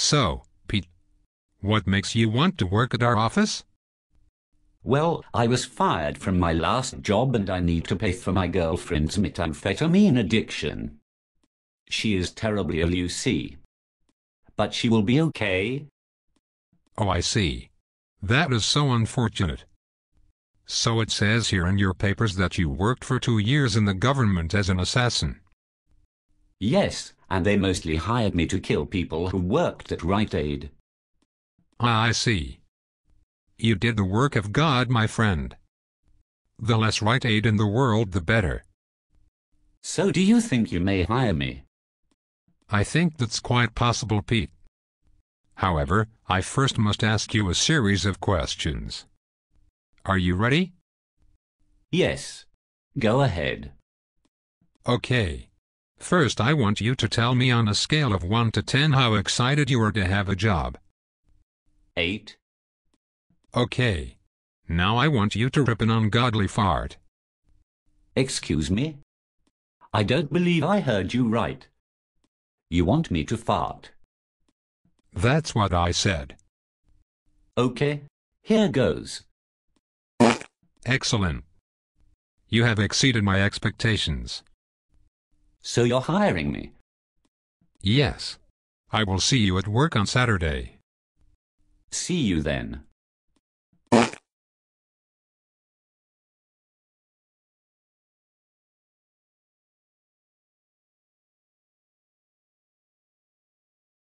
So, Pete, what makes you want to work at our office? Well, I was fired from my last job and I need to pay for my girlfriend's methamphetamine addiction. She is terribly ill, you see. But she will be okay. Oh, I see. That is so unfortunate. So it says here in your papers that you worked for two years in the government as an assassin. Yes, and they mostly hired me to kill people who worked at Rite Aid. Ah, I see. You did the work of God, my friend. The less Rite Aid in the world, the better. So do you think you may hire me? I think that's quite possible, Pete. However, I first must ask you a series of questions. Are you ready? Yes. Go ahead. Okay. First I want you to tell me on a scale of 1 to 10 how excited you are to have a job. 8. Okay. Now I want you to rip an ungodly fart. Excuse me? I don't believe I heard you right. You want me to fart? That's what I said. Okay, here goes. Excellent. You have exceeded my expectations. So you're hiring me? Yes. I will see you at work on Saturday. See you then.